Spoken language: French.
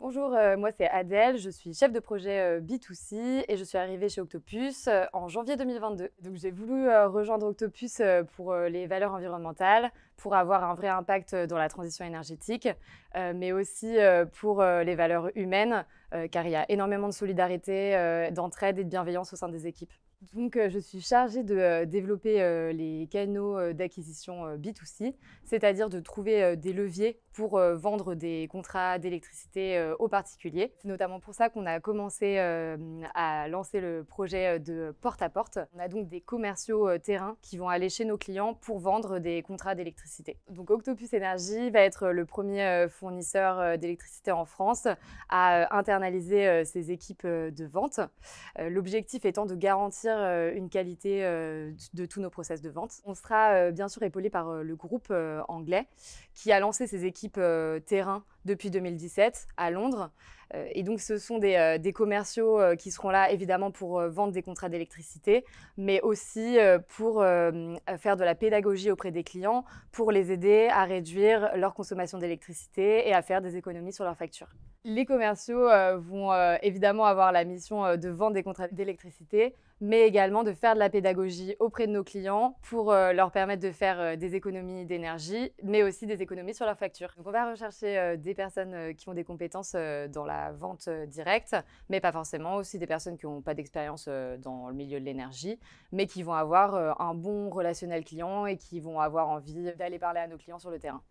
Bonjour, euh, moi c'est Adèle, je suis chef de projet euh, B2C et je suis arrivée chez Octopus euh, en janvier 2022. Donc j'ai voulu rejoindre Octopus pour les valeurs environnementales, pour avoir un vrai impact dans la transition énergétique, mais aussi pour les valeurs humaines, euh, car il y a énormément de solidarité, euh, d'entraide et de bienveillance au sein des équipes. Donc, euh, je suis chargée de développer les canaux d'acquisition B2C, c'est-à-dire de trouver des leviers pour vendre des contrats d'électricité aux particuliers. C'est notamment pour ça qu'on a commencé à lancer le projet de porte-à-porte. On a donc des commerciaux terrain qui vont aller chez nos clients pour vendre des contrats d'électricité. Donc, Octopus Energy va être le premier fournisseur d'électricité en France à Internet. Euh, ces ses équipes euh, de vente, euh, l'objectif étant de garantir une qualité de tous nos process de vente. On sera bien sûr épaulé par le groupe anglais qui a lancé ses équipes terrain depuis 2017 à Londres. Euh, et donc, ce sont des, euh, commerciaux euh, qui seront là, évidemment, pour vendre des contrats d'électricité, mais aussi pour faire de la pédagogie auprès des clients, pour les aider à réduire leur consommation d'électricité et à faire des économies sur leurs factures. Les commerciaux vont évidemment avoir la mission de vendre des contrats d'électricité, mais également de faire de la pédagogie auprès de nos clients pour euh, leur permettre de faire euh, des économies d'énergie, mais aussi des économies sur leurs factures. Donc on va rechercher euh, des personnes qui ont des compétences dans la vente directe, mais pas forcément aussi des personnes qui n'ont pas d'expérience dans le milieu de l'énergie, mais qui vont avoir un bon relationnel client et qui vont avoir envie d'aller parler à nos clients sur le terrain.